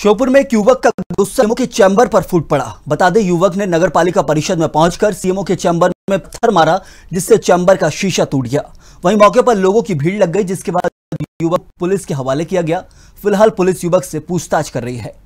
श्योपुर में एक युवक का गुस्सा सीएमओ के चैंबर पर फूट पड़ा बता दें युवक ने नगर पालिका परिषद में पहुंचकर सीएमओ के चैंबर में पत्थर मारा जिससे चैंबर का शीशा टूट गया वहीं मौके पर लोगों की भीड़ लग गई जिसके बाद युवक पुलिस के हवाले किया गया फिलहाल पुलिस युवक से पूछताछ कर रही है